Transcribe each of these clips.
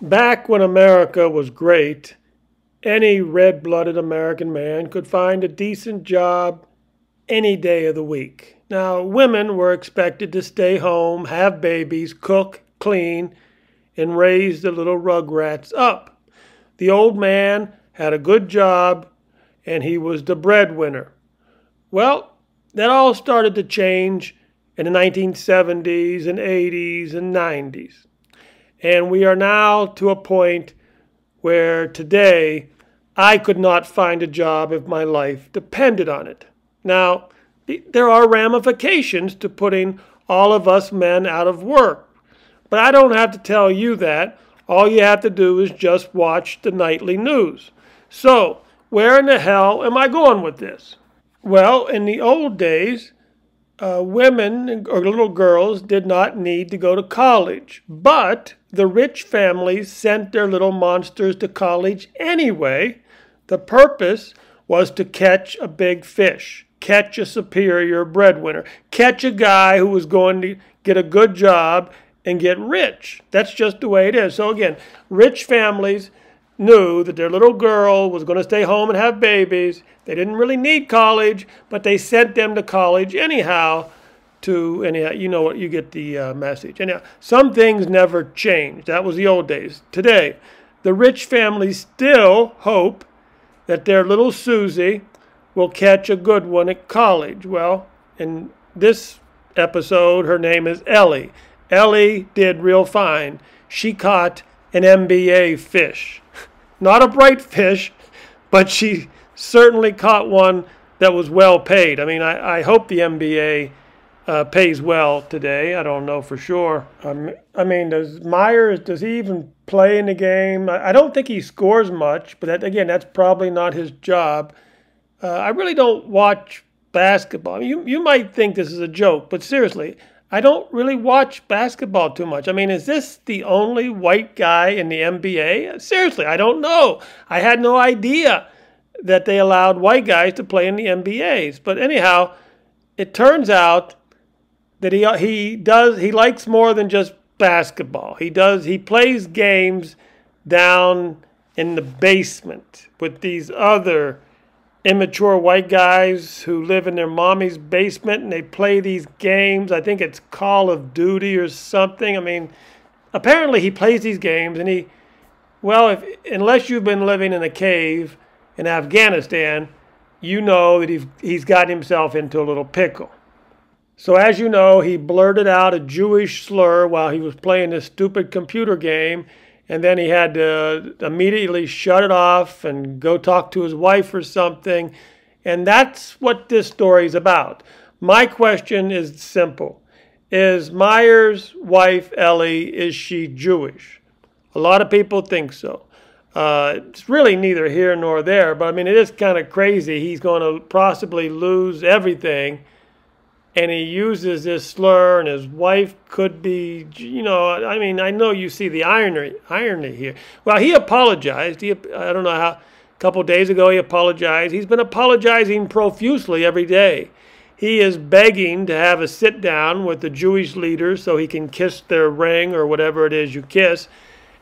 Back when America was great, any red blooded American man could find a decent job any day of the week. Now, women were expected to stay home, have babies, cook, clean, and raise the little rugrats up. The old man had a good job and he was the breadwinner. Well, that all started to change in the 1970s and 80s and 90s. And we are now to a point where today I could not find a job if my life depended on it. Now, there are ramifications to putting all of us men out of work. But I don't have to tell you that. All you have to do is just watch the nightly news. So, where in the hell am I going with this? Well, in the old days, uh, women or little girls did not need to go to college, but the rich families sent their little monsters to college anyway. The purpose was to catch a big fish, catch a superior breadwinner, catch a guy who was going to get a good job and get rich. That's just the way it is. So, again, rich families knew that their little girl was going to stay home and have babies. They didn't really need college, but they sent them to college anyhow. To anyhow, you know what you get the uh, message. Anyhow, some things never change. That was the old days. Today, the rich families still hope that their little Susie will catch a good one at college. Well, in this episode, her name is Ellie. Ellie did real fine. She caught an MBA fish. Not a bright fish, but she certainly caught one that was well paid. I mean, I, I hope the MBA uh, pays well today. I don't know for sure. I mean, does Myers, does he even play in the game? I, I don't think he scores much, but that, again, that's probably not his job. Uh, I really don't watch basketball. I mean, you, you might think this is a joke, but seriously, I don't really watch basketball too much. I mean, is this the only white guy in the NBA? Seriously, I don't know. I had no idea that they allowed white guys to play in the NBAs. But anyhow, it turns out that he he does he likes more than just basketball. He does he plays games down in the basement with these other immature white guys who live in their mommy's basement and they play these games. I think it's Call of Duty or something. I mean, apparently he plays these games and he, well, if, unless you've been living in a cave in Afghanistan, you know that he's, he's gotten himself into a little pickle. So, as you know, he blurted out a Jewish slur while he was playing this stupid computer game and then he had to immediately shut it off and go talk to his wife or something. And that's what this story is about. My question is simple. Is Meyer's wife Ellie is she Jewish? A lot of people think so. Uh, it's really neither here nor there, but I mean it is kind of crazy. He's going to possibly lose everything and he uses this slur, and his wife could be, you know, I mean, I know you see the irony, irony here. Well, he apologized. He, I don't know how, a couple days ago he apologized. He's been apologizing profusely every day. He is begging to have a sit down with the Jewish leaders so he can kiss their ring or whatever it is you kiss.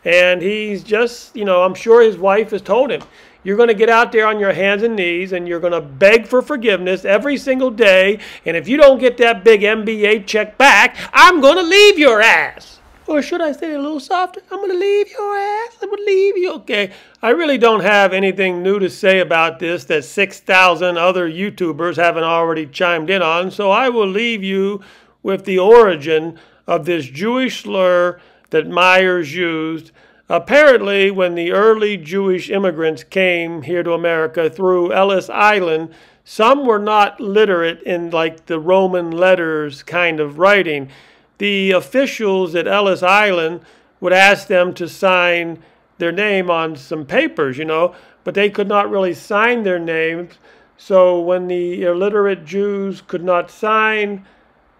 And he's just, you know, I'm sure his wife has told him, you're going to get out there on your hands and knees and you're going to beg for forgiveness every single day. And if you don't get that big MBA check back, I'm going to leave your ass. Or should I say it a little softer? I'm going to leave your ass. I'm going to leave you. Okay. I really don't have anything new to say about this that 6,000 other YouTubers haven't already chimed in on. So I will leave you with the origin of this Jewish slur that Myers used Apparently, when the early Jewish immigrants came here to America through Ellis Island, some were not literate in like the Roman letters kind of writing. The officials at Ellis Island would ask them to sign their name on some papers, you know, but they could not really sign their names. So when the illiterate Jews could not sign,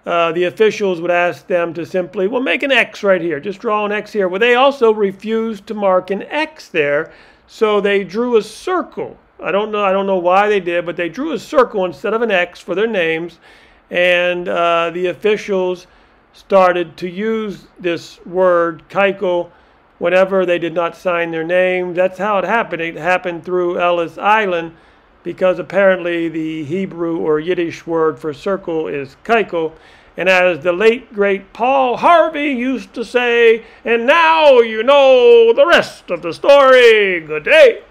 uh, the officials would ask them to simply, well, make an X right here, just draw an X here. Well, they also refused to mark an X there, so they drew a circle. I don't know, I don't know why they did, but they drew a circle instead of an X for their names, and uh, the officials started to use this word Keiko whenever they did not sign their name. That's how it happened. It happened through Ellis Island because apparently the Hebrew or Yiddish word for circle is kaikel. And as the late great Paul Harvey used to say, and now you know the rest of the story. Good day.